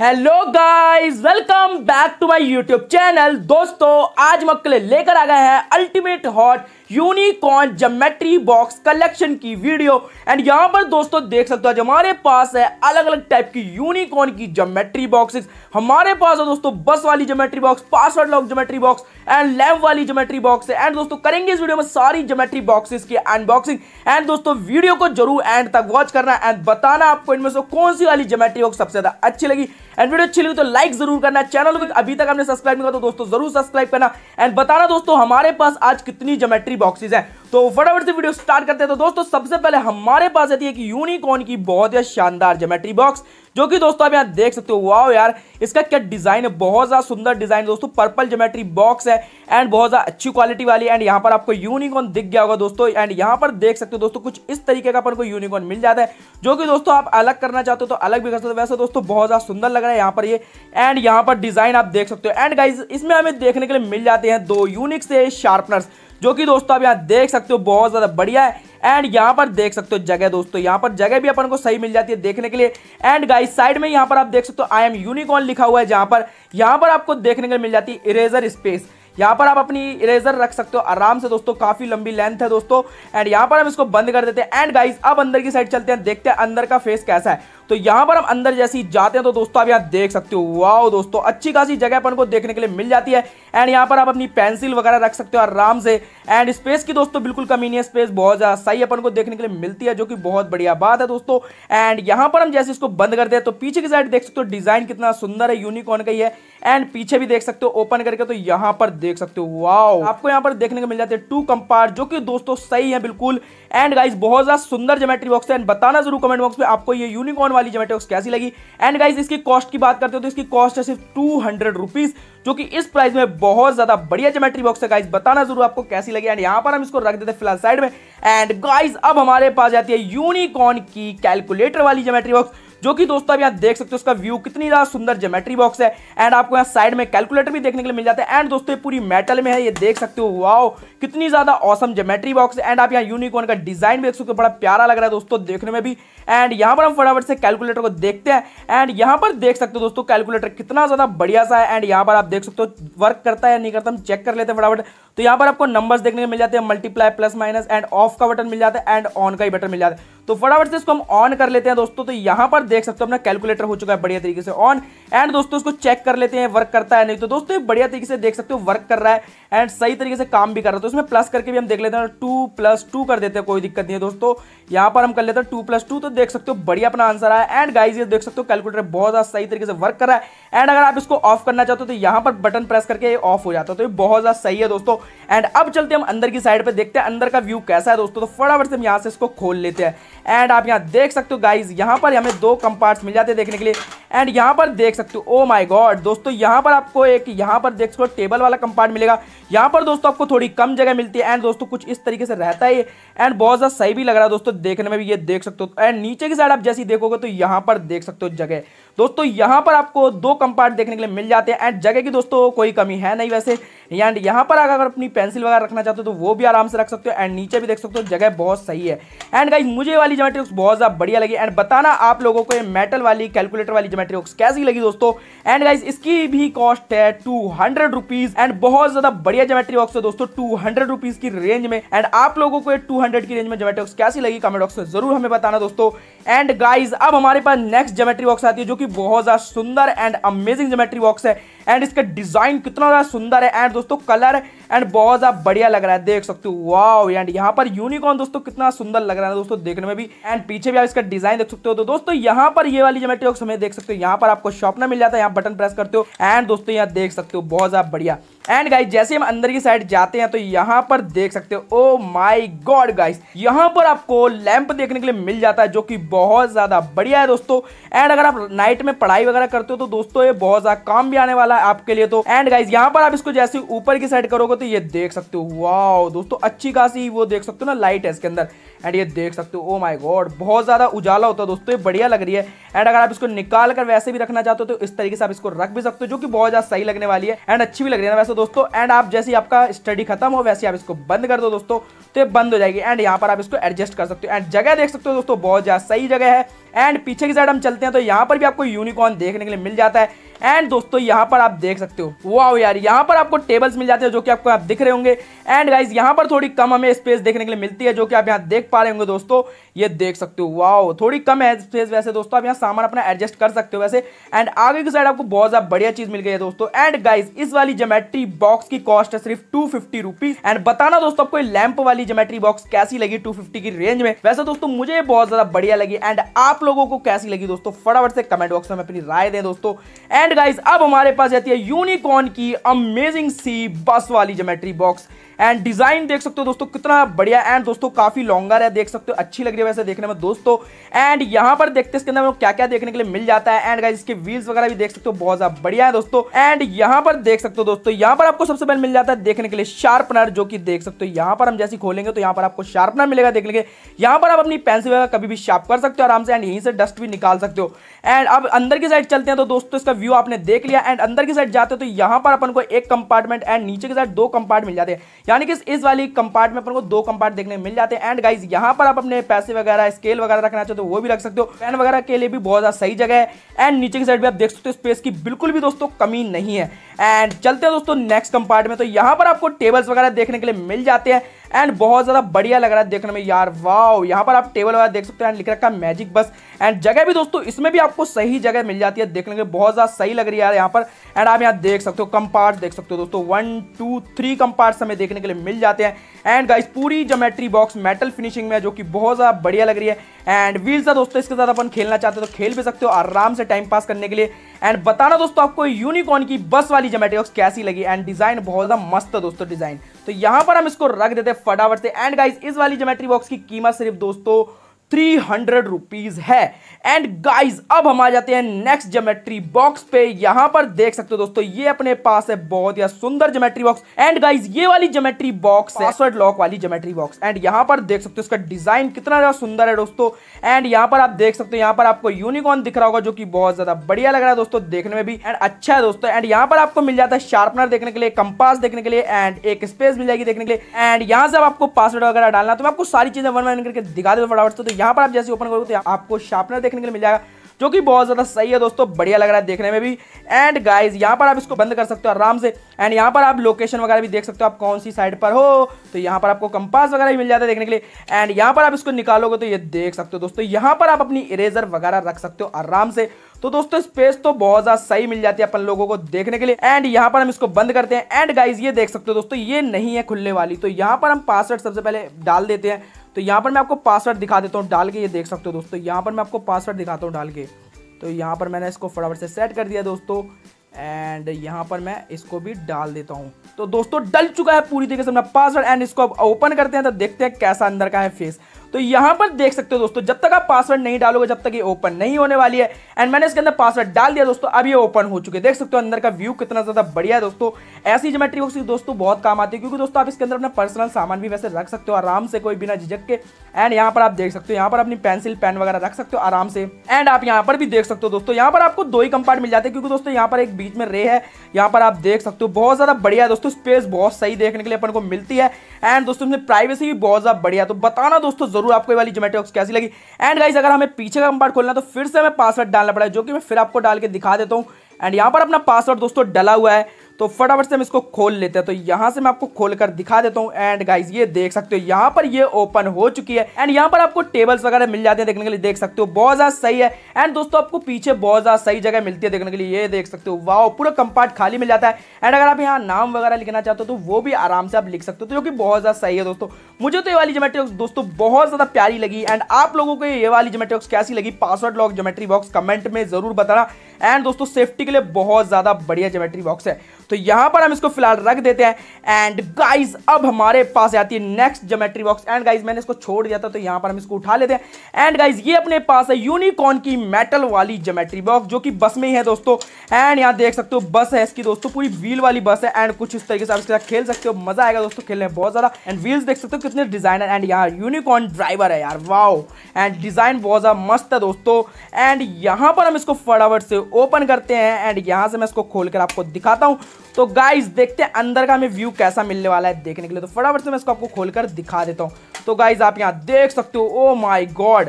hello guys welcome back to my YouTube channel दोस्तों आज मक्के लेकर आ गए हैं ultimate hot unicorn geometry box collection की वीडियो एंड यहां पर दोस्तों देख सकते हो आज हमारे पास है अलग अलग टाइप की यूनिकॉर्न की जोमेट्री बॉक्सेस हमारे पास है दोस्तों बस वाली geometry box password lock geometry box and lab वाली जोमेट्री बॉक्स है एंड दोस्तों करेंगे इस वीडियो में सारी जोमेट्री बॉक्सेस की अनबॉक्सिंग एंड दोस्तों वीडियो को जरूर एंड तक वॉच करना एंड बताना आपको इनमें से कौन सी वाली जोमेट्री बॉक्स सबसे ज्यादा अच्छी लगी एंड वीडियो अच्छी लगी तो लाइक जरूर करना चैनल को अभी तक हमने सब्सक्राइब नहीं किया तो दोस्तों जरूर सब्सक्राइब करना एंड बताना दोस्तों हमारे पास आज कितनी जोमेट्री थ्री बॉक्सेज है तो फटाफट से वीडियो स्टार्ट करते हैं तो दोस्तों सबसे पहले हमारे पास आती है कि यूनिकॉर्न की बहुत ही शानदार जोमेट्री बॉक्स जो कि दोस्तों आप यहाँ देख सकते हो वाओ यार इसका क्या डिजाइन है बहुत ज्यादा सुंदर डिजाइन दोस्तों पर्पल जोमेट्री बॉक्स है एंड बहुत ज्यादा अच्छी क्वालिटी वाली एंड यहाँ पर आपको यूनिकॉर्न दिख गया होगा दोस्तों एंड यहाँ पर देख सकते हो दोस्तों कुछ इस तरीके का अपन को यूनिकॉर्न मिल जाता है जो कि दोस्तों आप अलग करना चाहते हो तो अलग भी कर सकते हो वैसे दोस्तों बहुत ज्यादा सुंदर लग रहा है यहाँ पर ये एंड यहाँ पर डिजाइन आप देख सकते हो एंड गाइज इसमें हमें देखने के लिए मिल जाते हैं दो यूनिक से शार्पनर्स जो कि दोस्तों आप यहाँ देख सकते हो बहुत ज़्यादा बढ़िया है एंड यहाँ पर देख सकते हो जगह दोस्तों यहाँ पर जगह भी अपन को सही मिल जाती है देखने के लिए एंड गाइस साइड में यहाँ पर आप देख सकते हो आई एम यूनिकॉर्न लिखा हुआ है जहाँ पर यहाँ पर आपको देखने के लिए मिल जाती है इरेजर स्पेस यहाँ पर आप अपनी इरेजर रख सकते हो आराम से दोस्तों काफी लंबी लेंथ है दोस्तों एंड यहाँ पर हम इसको बंद कर देते हैं एंड गाइस अब अंदर की साइड चलते हैं देखते हैं अंदर का फेस कैसा है तो यहाँ पर हम अंदर जैसे ही जाते हैं तो दोस्तों आप यहाँ देख सकते हो वाओ दोस्तों अच्छी खासी जगह अपन को देखने के लिए मिल जाती है एंड यहाँ पर आप अपनी पेंसिल वगैरह रख सकते हो आराम से एंड स्पेस की दोस्तों बिल्कुल कमी नहीं है स्पेस बहुत ज़्यादा सही अपन को देखने के लिए मिलती है जो कि बहुत बढ़िया बात है दोस्तों एंड यहाँ पर हम जैसे इसको बंद करते हैं तो पीछे की साइड देख सकते हो डिज़ाइन कितना सुंदर है यूनिकॉर्न का ही है एंड पीछे भी देख सकते हो ओपन करके तो यहाँ पर देख सकते हो वाओ आपको यहाँ पर देखने को मिल जाते हैं टू कंपार्ट जो कि दोस्तों सही है बिल्कुल एंड गाइज बहुत ज्यादा सुंदर जोमेट्री बॉक्स है एंड बताना जरूर कमेंट बॉक्स में आपको ये यूनिकॉर्न वाली जोमेट्री बॉक्स कैसी लगी एंड गाइज इसकी कॉस्ट की बात करते हो तो इसकी कॉस्ट है सिर्फ टू हंड्रेड रुपीज जो कि इस प्राइस में बहुत ज्यादा बढ़िया जोमेट्री बॉक्स है गाइज बताना जरूर आपको कैसी लगी एंड यहाँ पर हम इसको रख देते हैं फिलहाल साइड में एंड गाइज अब हमारे पास जाती है यूनिकॉर्न की कैलकुलेटर वाली जोमेट्री बॉक्स जो कि दोस्तों आप यहाँ देख सकते हो उसका व्यू कितनी ज़्यादा सुंदर जोमेट्री बॉक्स है एंड आपको यहाँ साइड में कैलकुलेटर भी देखने के लिए मिल जाता है एंड दोस्तों पूरी मेटल में है ये देख सकते हो वाओ कितनी ज़्यादा औसम जोमेट्री बॉक्स एंड आप यहाँ यूनिकॉर्न का डिज़ाइन भी देख सकते हो बड़ा प्यारा लग रहा है दोस्तों देखने में भी एंड यहाँ पर हम फटाफट से कैलकुलेटर को देखते हैं एंड यहाँ पर देख सकते हो दोस्तों कैलकुलेटर कितना ज़्यादा बढ़िया सा है एंड यहाँ पर आप देख सकते हो वर्क करता है या नहीं करता हम चेक कर लेते हैं फटाफट तो यहाँ पर आपको नंबर्स देखने को मिल जाते हैं multiply plus minus and off का बटन मिल जाता है एंड ऑन का ही बटन मिल जाता है तो फटाफट से इसको हम ऑन कर लेते हैं दोस्तों तो यहां पर देख सकते हो अपना कैलकुलेटर हो चुका है बढ़िया तरीके से ऑन एंड दोस्तों इसको चेक कर लेते हैं वर्क करता है नहीं तो दोस्तों बढ़िया तरीके से देख सकते हो वर्क कर रहा है एंड सही तरीके से काम भी कर रहा है तो इसमें प्लस करके भी हम देख लेते हैं टू प्लस टू कर देते हैं कोई दिक्कत नहीं है दोस्तों यहाँ पर हम कर लेते हैं टू प्लस टू तो देख सकते हो बढ़िया अपना आंसर आया एंड गाइज ये देख सकते हो कैलकुलेटर बहुत ज़्यादा सही तरीके से वर्क कर रहा है एंड अगर आप इसको ऑफ करना चाहते हो तो यहाँ पर बटन प्रेस करके ऑफ हो जाता है तो ये बहुत ज़्यादा सही है दोस्तों एंड अब चलते हम अंदर की साइड पर देखते हैं अंदर का व्यू कैसा है दोस्तों तो फटाफट से हम यहाँ से इसको खोल लेते हैं एंड आप यहाँ देख सकते हो गाइज यहाँ पर हमें दो कंपार्ट्स मिल जाते हैं देखने के लिए एंड यहाँ पर देख सकते हो ओ माई गॉड दोस्तों यहाँ पर आपको एक यहाँ पर देख सकते हो टेबल वाला कंपार्ट मिलेगा यहाँ पर दोस्तों आपको थोड़ी कम जगह मिलती है एंड दोस्तों कुछ इस तरीके से रहता है एंड बहुत ज़्यादा सही भी लग रहा है दोस्तों देखने में भी ये देख सकते हो एंड नीचे की साइड आप जैसी देखोगे तो यहाँ पर देख सकते हो जगह दोस्तों यहाँ पर आपको दो कंपार्ट देखने के लिए मिल जाते हैं एंड जगह की दोस्तों कोई कमी है नहीं वैसे एंड यहाँ पर अगर अपनी पेंसिल वगैरह रखना चाहते हो तो वो भी आराम से रख सकते हो एंड नीचे भी देख सकते हो जगह बहुत सही है एंड गाइज मुझे वाली जोमेट्री बॉक्स बहुत ज़्यादा बढ़िया लगी एंड बताना आप लोगों को ये मेटल वाली कैलकुलेटर वाली जोमेट्री बॉक्स कैसी लगी दोस्तों एंड गाइज इसकी भी कॉस्ट है टू हंड्रेड रुपीज़ एंड बहुत ज़्यादा बढ़िया जोमेट्री बॉक्स है दोस्तों टू हंड्रेड रुपीज़ की रेंज में एंड आप लोगों को टू हंड्रेड की रेंज में जोमेट्री बॉक्स कैसी लगी कमेंट बॉक्स में जरूर हमें बताना दोस्तों एंड गाइज अब हमारे पास नेक्स्ट जोमेट्री बॉक्स आती है जो कि बहुत ज़्यादा सुंदर एंड अमेजिंग जोमेट्री बॉक्स है एंड इसका डिजाइन कितना सुंदर है एंड दोस्तों कलर एंड बहुत ज़्यादा बढ़िया लग रहा है देख सकते हो वाओ एंड यहाँ पर यूनिकॉर्न दोस्तों कितना सुंदर लग रहा है दोस्तों देखने में भी एंड पीछे भी आप इसका डिजाइन देख सकते हो तो दोस्तों यहाँ पर ये वाली जोमेट्री बॉक्स हमें देख सकते हो यहाँ पर आपको शॉपनर मिल जाता है यहाँ बटन प्रेस करते हो एंड दोस्तों यहाँ देख सकते हो बहुत ज़्यादा बढ़िया एंड गाइस जैसे हम अंदर की साइड जाते हैं तो यहाँ पर देख सकते हो ओ माय गॉड गाइस यहाँ पर आपको लैंप देखने के लिए मिल जाता है जो कि बहुत ज़्यादा बढ़िया है दोस्तों एंड अगर आप नाइट में पढ़ाई वगैरह करते हो तो दोस्तों ये बहुत ज़्यादा काम भी आने वाला है आपके लिए तो एंड गाइज यहाँ पर आप इसको जैसे ऊपर की साइड करोगे तो ये देख सकते हो वाओ दोस्तों अच्छी खासी वो देख सकते हो ना लाइट है इसके अंदर एंड ये देख सकते हो ओ माय गॉड बहुत ज़्यादा उजाला होता है दोस्तों ये बढ़िया लग रही है एंड अगर आप इसको निकाल कर वैसे भी रखना चाहते हो तो इस तरीके से आप इसको रख भी सकते हो जो कि बहुत ज़्यादा सही लगने वाली है एंड अच्छी भी लग रही है ना वैसे दोस्तों एंड आप जैसे आपका स्टडी खत्म हो वैसे आप इसको बंद कर दो दोस्तों तो ये बंद हो जाएगी एंड यहाँ पर आप इसको एडजस्ट कर सकते हो एंड जगह देख सकते हो दोस्तों बहुत ज़्यादा सही जगह है एंड पीछे की साइड हम चलते हैं तो यहाँ पर भी आपको यूनिकॉर्न देखने के लिए मिल जाता है एंड दोस्तों यहाँ पर आप देख सकते हो वाओ यार यहाँ पर आपको टेबल्स मिल जाते हैं जो कि आपको आप दिख रहे होंगे एंड गाइज यहाँ पर थोड़ी कम हमें स्पेस देखने के लिए मिलती है जो कि आप यहाँ देख पा रहे होंगे दोस्तों ये देख सकते हो वाह थोड़ी कम है स्पेस वैसे दोस्तों आप यहाँ सामान अपना एडजस्ट कर सकते हो वैसे एंड आगे की साइड आपको बहुत ज़्यादा बढ़िया चीज़ मिल गई है दोस्तों एंड गाइज इस वाली जोमेट्री बॉक्स की कॉस्ट है सिर्फ टू फिफ्टी रुपीज एंड बताना दोस्तों आपको लैंप वाली जोमेट्री बॉक्स कैसी लगी टू फिफ्टी की रेंज में वैसे दोस्तों मुझे बहुत ज़्यादा बढ़िया लगी एंड आप लोगों को कैसी लगी दोस्तों फटाफट से कमेंट बॉक्स में अपनी राय दें दोस्तों एंड गाइज अब हमारे पास जाती है यूनिकॉर्न की अमेजिंग सी बस वाली जोमेट्री बॉक्स एंड डिजाइन देख सकते हो दोस्तों कितना बढ़िया एंड दोस्तों काफी लॉन्गर है देख सकते हो अच्छी लग रही है वैसे देखने में दोस्तों एंड यहाँ पर देखते इसके अंदर क्या क्या देखने के लिए मिल जाता है एंड इसके व्हील्स वगैरह भी देख सकते हो बहुत ज्यादा बढ़िया है दोस्तों एंड यहाँ पर देख सकते हो दोस्तों यहाँ पर आपको सबसे पहले मिल जाता है देखने के लिए शार्पनर जो कि देख सकते हो यहाँ पर हम जैसे खोलेंगे तो यहाँ पर आपको शार्पनर मिलेगा देखने के यहाँ पर आप अपनी पेंसिल वगैरह कभी भी शार्प कर सकते हो आराम से एंड यहीं से डस्ट भी निकाल सकते हो एंड अब अंदर की साइड चलते हैं तो दोस्तों इसका व्यू आपने देख लिया एंड अंदर की साइड जाते हो तो यहाँ पर अपन को एक कंपार्टमेंट एंड नीचे के साइड दो कंपार्ट मिल जाते हैं यानी कि इस वाली कंपार्ट में अपन को दो कंपार्ट देखने मिल जाते हैं एंड गाइज यहाँ पर आप अपने पैसे वगैरह स्केल वगैरह रखना चाहते हो तो वो भी रख सकते हो पेन वगैरह के लिए भी बहुत ज़्यादा सही जगह है एंड नीचे की साइड भी आप देख सकते हो स्पेस की बिल्कुल भी दोस्तों कमी नहीं है एंड चलते हैं दोस्तों नेक्स्ट कंपार्ट में तो यहाँ पर आपको टेबल्स वगैरह देखने के लिए मिल जाते हैं एंड बहुत ज़्यादा बढ़िया लग रहा है देखने में यार वाओ यहाँ पर आप टेबल वगैरह देख सकते हैं लिख रखा है मैजिक बस एंड जगह भी दोस्तों इसमें भी आपको सही जगह मिल जाती है देखने के लिए बहुत ज़्यादा सही लग रही है यार यहाँ पर एंड आप यहाँ देख सकते हो कम पार्ट देख सकते हो दोस्तों वन टू थ्री कम पार्ट हमें देखने के लिए मिल जाते हैं एंड गाइस पूरी जोमेट्री बॉक्स मेटल फिनिशिंग में जो कि बहुत ज़्यादा बढ़िया लग रही है एंड व्हील सा दोस्तों इसके साथ अपन खेलना चाहते हो तो खेल भी सकते हो आराम से टाइम पास करने के लिए एंड बताना दोस्तों आपको यूनिकॉर्न की बस वाली जोमेटोक्स कैसी लगी एंड डिजाइन बहुत ज़्यादा मस्त है दोस्तों डिजाइन तो यहाँ पर हम इसको रख देते फटाफट से एंड गाइज इस वाली जोमेट्री बॉक्स की कीमत सिर्फ दोस्तों थ्री हंड्रेड रुपीज है एंड गाइज अब हम आ जाते हैं नेक्स्ट जोमेट्री बॉक्स पे यहां पर देख सकते हो दोस्तों ये अपने पास है बहुत ही सुंदर जोमेट्री बॉक्स एंड गाइज ये वाली जोमेट्री बॉक्स पासवर्ड लॉक वाली जोमेट्री बॉक्स एंड यहां पर देख सकते हो इसका डिजाइन कितना ज्यादा सुंदर है दोस्तों एंड यहां पर आप देख सकते हो यहां पर आपको यूनिकॉर्न दिख रहा होगा जो कि बहुत ज्यादा बढ़िया लग रहा है दोस्तों देखने में भी एंड अच्छा है दोस्तों एंड यहां पर आपको मिल जाता है शार्पनर देखने के लिए कंपास देखने के लिए एंड एक स्पेस मिल जाएगी देखने के लिए एंड यहां से आपको पासवर्ड वगैरह डालना तो मैं आपको सारी चीजें वन वन करके दिखा दे फटाफट तो यहाँ पर आप जैसे ओपन करोगे तो आपको शार्पनर देखने के लिए मिल जाएगा जो कि बहुत ज़्यादा सही है दोस्तों बढ़िया लग रहा है देखने में भी एंड गाइज यहाँ पर आप इसको बंद कर सकते हो आराम से एंड यहाँ पर आप लोकेशन वगैरह भी देख सकते हो आप कौन सी साइड पर हो तो यहाँ पर आपको कंपास वगैरह भी मिल जाता है देखने के लिए एंड यहाँ पर आप इसको निकालोगे तो ये देख सकते हो दोस्तों यहाँ पर आप अपनी इरेजर वगैरह रख सकते हो आराम से तो दोस्तों स्पेस तो बहुत ज्यादा सही मिल जाती है अपन लोगों को देखने के लिए एंड यहाँ पर हम इसको बंद करते हैं एंड गाइज ये देख सकते हो दोस्तों ये नहीं है खुलने वाली तो यहाँ पर हम पासवर्ड सबसे पहले डाल देते हैं तो यहाँ पर मैं आपको पासवर्ड दिखा देता हूँ डाल के ये देख सकते हो दोस्तों यहाँ पर मैं आपको पासवर्ड दिखाता हूँ डाल के तो यहाँ पर मैंने इसको फटाफट से सेट कर दिया दोस्तों एंड यहाँ पर मैं इसको भी डाल देता हूँ तो दोस्तों डल चुका है पूरी तरीके से अपना पासवर्ड एंड इसको अब ओपन करते हैं तो देखते हैं कैसा अंदर का है फेस तो यहाँ पर देख सकते हो दोस्तों जब तक आप पासवर्ड नहीं डालोगे जब तक ये ओपन नहीं होने वाली है एंड मैंने इसके अंदर पासवर्ड डाल दिया दोस्तों अब ये ओपन हो चुके देख सकते हो अंदर का व्यू कितना ज़्यादा बढ़िया है दोस्तों ऐसी जोमेट्री बॉक्स दोस्तों बहुत काम आती है क्योंकि दोस्तों आप इसके अंदर अपना पर्सनल सामान भी वैसे रख सकते हो आराम से कोई बिना झिझक के एंड यहाँ पर आप देख सकते हो यहाँ पर अपनी पेंसिल पेन वगैरह रख सकते हो आराम से एंड आप यहाँ पर भी देख सकते हो दोस्तों यहाँ पर आपको दो ही कंपार्ट मिल जाते हैं क्योंकि दोस्तों यहाँ पर एक बीच में रे है यहाँ पर आप देख सकते हो बहुत ज़्यादा बढ़िया है दोस्तों स्पेस बहुत सही देखने के लिए अपन को मिलती है एंड दोस्तों प्राइवेसी भी बहुत ज़्यादा बढ़िया तो बताना दोस्तों जरूर आपको ये वाली जोमेटो बॉक्स कैसी लगी एंड गाइज अगर हमें पीछे का कंपार्ट खोलना तो फिर से हमें पासवर्ड डालना पड़ा जो कि मैं फिर आपको डाल के दिखा देता हूँ एंड यहाँ पर अपना पासवर्ड दोस्तों डला हुआ है तो फटाफट से हम इसको खोल लेते हैं तो यहाँ से मैं आपको खोल कर दिखा देता हूँ एंड गाइज ये देख सकते हो यहाँ पर ये ओपन हो चुकी है एंड यहाँ पर आपको टेबल्स वगैरह मिल जाते हैं देखने के लिए देख सकते हो बहुत ज़्यादा सही है एंड दोस्तों आपको पीछे बहुत ज़्यादा सही जगह मिलती है देखने के लिए ये देख सकते हो वाह पूरा कंपार्ट खाली मिल जाता है एंड अगर आप यहाँ नाम वगैरह लिखना चाहते हो तो वो भी आराम से आप लिख सकते हो तो जो कि बहुत ज़्यादा सही है दोस्तों मुझे तो ये वाली जोमेट्री बॉक्स दोस्तों बहुत ज़्यादा प्यारी लगी एंड आप लोगों को ये वाली जोमेट्री बॉक्स कैसी लगी password lock geometry box comment में ज़रूर बताना एंड दोस्तों सेफ्टी के लिए बहुत ज़्यादा बढ़िया जोमेट्री बॉक्स है तो यहाँ पर हम इसको फिलहाल रख देते हैं एंड गाइज अब हमारे पास आती है next geometry box and guys मैंने इसको छोड़ दिया था तो यहाँ पर हम इसको उठा लेते हैं एंड गाइज ये अपने पास है यूनिकॉर्न की मेटल वाली जोमेट्री बॉक्स जो कि बस में ही है दोस्तों एंड यहाँ देख सकते हो बस है इसकी दोस्तों पूरी व्हील वाली बस है एंड कुछ इस तरीके से आप इसके साथ खेल सकते हो मजा आएगा दोस्तों खेलने में बहुत ज़्यादा एंड व्हील्स देख सकते हो कितने डिजाइनर एंड यहाँ यूनिकॉर्न ड्राइवर है यार वाओ एंड डिजाइन बहुत ज़्यादा मस्त है दोस्तों एंड यहाँ पर हम इसको फटाफट से ओपन करते हैं एंड यहाँ से मैं इसको खोलकर आपको दिखाता हूँ तो गाइज देखते हैं अंदर का हमें व्यू कैसा मिलने वाला है देखने के लिए तो फटाफट से मैं इसको आपको खोलकर दिखा देता हूँ तो गाइज आप यहाँ देख सकते हो ओ माय गॉड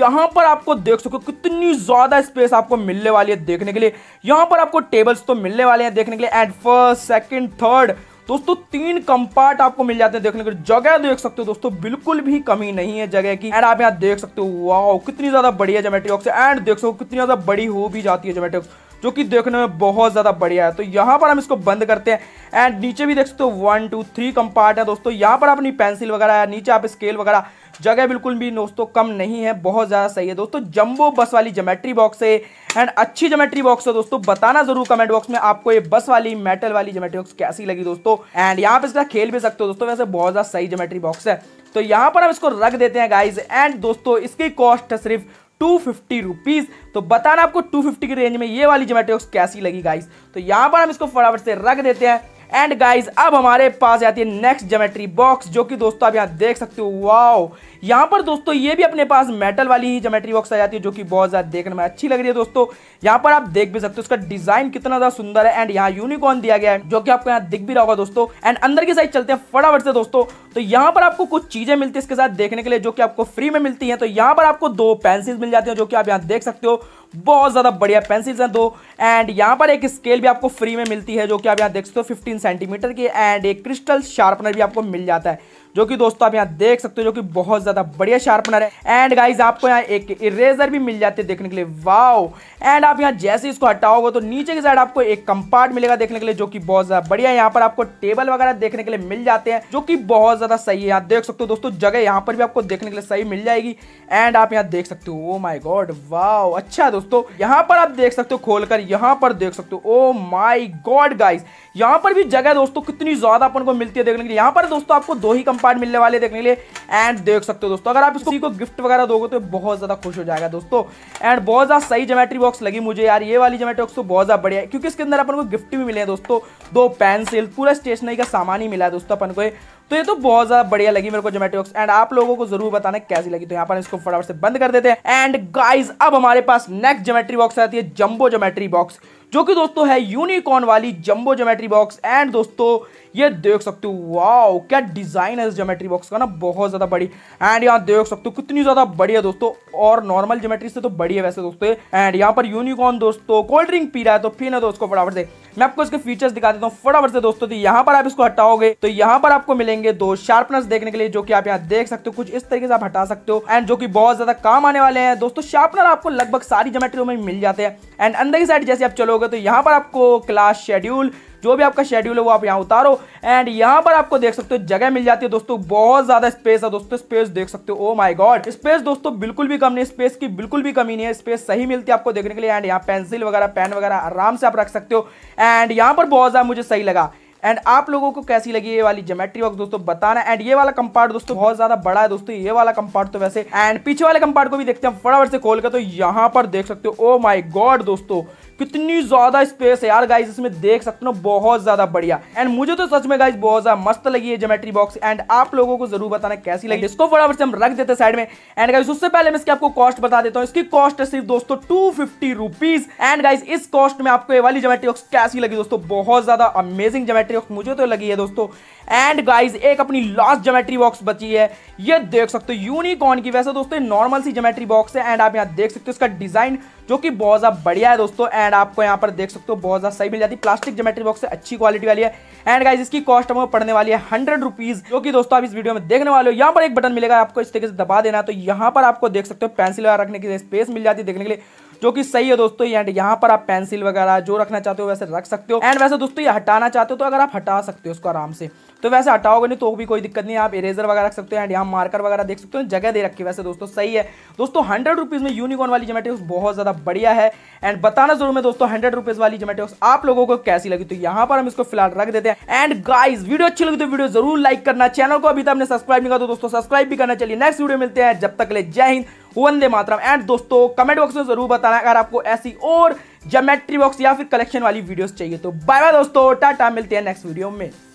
यहाँ पर आपको देख सकते हो कितनी ज़्यादा स्पेस आपको मिलने वाली है देखने के लिए यहाँ पर आपको टेबल्स तो मिलने वाले हैं देखने के लिए एंड फर्स्ट सेकेंड थर्ड दोस्तों तीन कंपार्ट आपको मिल जाते हैं देखने के लिए जगह देख सकते हो दोस्तों बिल्कुल भी कमी नहीं है जगह की एंड आप यहाँ देख सकते हो वाह कितनी ज़्यादा बड़ी है जोमेट्रिक्स एंड देख सकते हो कितनी ज़्यादा बड़ी हो भी जाती है जोमेट्रिक्स जो कि देखने में बहुत ज़्यादा बढ़िया है तो यहाँ पर हम इसको बंद करते हैं एंड नीचे भी देख सकते हो वन टू थ्री कंपार्ट है दोस्तों यहाँ पर अपनी पेंसिल वगैरह या नीचे आप स्केल वगैरह जगह बिल्कुल भी दोस्तों कम नहीं है बहुत ज़्यादा सही है दोस्तों जंबो बस वाली जोमेट्री बॉक्स है एंड अच्छी जोमेट्री बॉक्स है दोस्तों बताना जरूर कमेंट बॉक्स में आपको ये बस वाली मेटल वाली जोमेट्री बॉक्स कैसी लगी दोस्तों एंड यहाँ पे इसका खेल भी सकते हो दोस्तों वैसे बहुत ज़्यादा सही जोमेट्री बॉक्स है तो यहाँ पर हम इसको रख देते हैं गाइज एंड दोस्तों इसकी कॉस्ट है सिर्फ टू फिफ्टी रुपीज़ तो बताना आपको टू फिफ्टी की रेंज में ये वाली जोमेटो कैसी लगी गाइस तो यहाँ पर हम इसको फटाफट से रख देते हैं एंड गाइज अब हमारे पास आती है नेक्स्ट जोमेट्री बॉक्स जो कि दोस्तों आप यहाँ देख सकते हो वाओ यहाँ पर दोस्तों ये भी अपने पास मेटल वाली ही जोमेट्री बॉक्स आ जाती है जो कि बहुत ज़्यादा देखने में अच्छी लग रही है दोस्तों यहाँ पर आप देख भी सकते हो उसका डिजाइन कितना ज़्यादा सुंदर है एंड यहाँ यूनिकॉर्न दिया गया है जो कि आपको यहाँ दिख भी रहा होगा दोस्तों एंड अंदर की साइड चलते हैं फटाफट से दोस्तों तो यहाँ पर आपको कुछ चीज़ें मिलती है इसके साथ देखने के लिए जो कि आपको फ्री में मिलती हैं तो यहाँ पर आपको दो पेंसिल मिल जाती हैं जो कि आप यहाँ देख सकते हो बहुत ज़्यादा बढ़िया पेंसिल्स हैं दो एंड यहाँ पर एक स्केल भी आपको फ्री में मिलती है जो कि आप यहाँ देख सकते हो 15 सेंटीमीटर की एंड एक क्रिस्टल शार्पनर भी आपको मिल जाता है जो कि दोस्तों आप यहाँ देख सकते हो जो कि बहुत ज़्यादा बढ़िया शार्पनर है एंड गाइज आपको यहाँ एक इरेजर भी मिल जाते हैं देखने के लिए वाओ एंड आप यहाँ जैसे इसको हटाओगे तो नीचे की साइड आपको एक कंपार्ट मिलेगा देखने के लिए जो कि बहुत ज़्यादा बढ़िया यहाँ पर आपको टेबल वगैरह देखने के लिए मिल जाते हैं जो कि बहुत ज़्यादा सही है यहाँ देख सकते हो दोस्तों जगह यहाँ पर भी आपको देखने के लिए सही मिल जाएगी एंड आप यहाँ देख सकते हो ओ माई गॉड वाओ अच्छा दोस्तों यहाँ पर आप देख सकते हो खोलकर यहाँ पर देख सकते हो ओ माई गॉड गाइज यहाँ पर भी जगह दोस्तों कितनी ज़्यादा अपन को मिलती है देखने के लिए यहाँ पर दोस्तों आपको दो ही कंपार्ट पार्ट मिलने वाले देखने के लिए एंड देख सकते हो दोस्तों अगर आप किसी को गिफ्ट वगैरह दोगे तो बहुत ज़्यादा खुश हो जाएगा दोस्तों एंड बहुत ज़्यादा सही जोमेट्री बॉक्स लगी मुझे यार ये वाली जोमेट्री बॉक्स तो बहुत ज़्यादा बढ़िया है क्योंकि इसके अंदर अपन को गिफ्ट भी मिले हैं दोस्तों दो पेंसिल पूरा स्टेशनरी का सामान ही मिला है दोस्तों अपन को तो ये तो बहुत ज़्यादा बढ़िया लगी मेरे को जोमेट्री बॉक्स एंड आप लोगों को जरूर बताना कैसी लगी तो यहाँ पर इसको फटाफट से बंद कर देते हैं एंड गाइज अब हमारे पास नेक्स्ट जोमेट्री बॉक्स आती है जम्बो जोमेट्री बॉक्स जो कि दोस्तों है यूनिकॉर्न वाली जम्बो जोमेट्री बॉक्स एंड दोस्तों ये देख सकते हो वाओ क्या डिज़ाइन है इस जोमेट्री बॉक्स का ना बहुत ज़्यादा बड़ी एंड यहाँ देख सकते हो कितनी ज़्यादा बड़ी है दोस्तों और नॉर्मल जोमेट्री से तो बड़ी है वैसे दोस्तों एंड यहाँ पर यूनिकॉर्न दोस्तों कोल्ड ड्रिंक पी रहा है तो फिर ना दोस्तों फटाफट से मैं आपको इसके फीचर्स दिखा देता हूँ फटाफट से दोस्तों तो यहाँ पर आप इसको हटाओगे तो यहाँ पर आपको मिलेंगे दो शार्पनर्स देखने के लिए जो कि आप यहाँ देख सकते हो कुछ इस तरीके से आप हटा सकते हो एंड जो कि बहुत ज़्यादा काम आने वाले हैं दोस्तों शार्पनर आपको लगभग सारी जोमेट्रियों में मिल जाते हैं एंड अंदर की साइड जैसे आप चलो करोगे तो यहाँ पर आपको क्लास शेड्यूल जो भी आपका शेड्यूल है वो आप यहाँ उतारो एंड यहाँ पर आपको देख सकते हो जगह मिल जाती है दोस्तों बहुत ज्यादा स्पेस है दोस्तों स्पेस देख सकते हो ओ माय गॉड स्पेस दोस्तों बिल्कुल भी कम नहीं स्पेस की बिल्कुल भी कमी नहीं है स्पेस सही मिलती है आपको देखने के लिए एंड यहाँ पेंसिल वगैरह पेन वगैरह आराम से आप रख सकते हो एंड यहाँ पर बहुत ज्यादा मुझे सही लगा एंड आप लोगों को कैसी लगी ये वाली जोमेट्री बॉक्स दोस्तों बताना एंड ये वाला कंपार्ट दोस्तों बहुत ज्यादा बड़ा है दोस्तों ये वाला कंपार्ट तो वैसे एंड पीछे वाले कंपार्ट को भी देखते हैं फटाफट से खोल कर तो यहाँ पर देख सकते हो ओ माई गॉड दोस्तों कितनी ज्यादा स्पेस है यार गाइज इसमें देख सकते हो बहुत ज्यादा बढ़िया एंड मुझे तो सच में गाइज बहुत ज्यादा मस्त लगी है जोमेट्री बॉक्स एंड आप लोगों को जरूर बताना कैसी लगी इसको फटाफट से हम रख देते साइड में एंड गाइज उससे पहले मैं इसके आपको कॉस्ट बता देता हूँ इसकी कॉस्ट है सिर्फ दोस्तों टू फिफ्टी एंड गाइज इस कॉस्ट में आपको ये वाली जोमेट्री बॉक्स कैसी लगी दोस्तों बहुत ज्यादा अमेजिंग जोमेट्री जोमेट्री बॉक्स मुझे तो लगी है दोस्तों एंड गाइज एक अपनी लास्ट जोमेट्री बॉक्स बची है ये देख सकते हो यूनिकॉर्न की वैसे दोस्तों नॉर्मल सी जोमेट्री बॉक्स है एंड आप यहाँ देख सकते हो इसका डिजाइन जो कि बहुत ज़्यादा बढ़िया है दोस्तों एंड आपको यहाँ पर देख सकते हो बहुत ज़्यादा सही मिल जाती है प्लास्टिक जोमेट्री बॉक्स से अच्छी क्वालिटी वाली है एंड गाइज इसकी कॉस्ट हमें पड़ने वाली है हंड्रेड रुपीज़ जो कि दोस्तों आप इस वीडियो में देखने वाले हो यहाँ पर एक बटन मिलेगा आपको इस तरीके से दबा देना तो यहाँ पर आपको देख सकते हो पेंसिल वगैरह रखने के लिए स्पेस मिल जाती है देखने के लिए जो कि सही है दोस्तों एंड यहाँ पर आप पेंसिल वगैरह जो रखना चाहते हो वैसे रख सकते हो एंड वैसे दोस्तों ये हटाना चाहते हो तो अगर आप हटा सकते हो उसको आराम से तो वैसे हटाओगे नहीं तो भी कोई दिक्कत नहीं आप इरेजर वगैरह रख सकते हो एंड यहाँ मार्कर वगैरह देख सकते हो जगह दे रखी वैसे दोस्तों सही है दोस्तों हंड्रेड रुपीज़ में यूनिकॉन वाली जोमेटोस बहुत ज़्यादा बढ़िया है एंड बताना जरूर मैं दोस्तों हंड्रेड रुपीज़ वाली जोमेटोस आप लोगों को कैसी लगी तो यहाँ पर हम इसको फिलहाल रख देते हैं एंड गाइज वीडियो अच्छी लगी तो वीडियो जरूर लाइक करना चैनल को अभी तक हमने सब्सक्राइब नहीं कर तो दोस्तों सब्सक्राइब भी करना चलिए नेक्स्ट वीडियो मिलते हैं जब तक ले जय हिंद वंदे मातरम एंड दोस्तों कमेंट बॉक्स में जरूर बताना अगर आपको ऐसी और जोमेट्री बॉक्स या फिर कलेक्शन वाली वीडियोज चाहिए तो बाय बाय दोस्तों टाटा मिलते हैं नेक्स्ट वीडियो में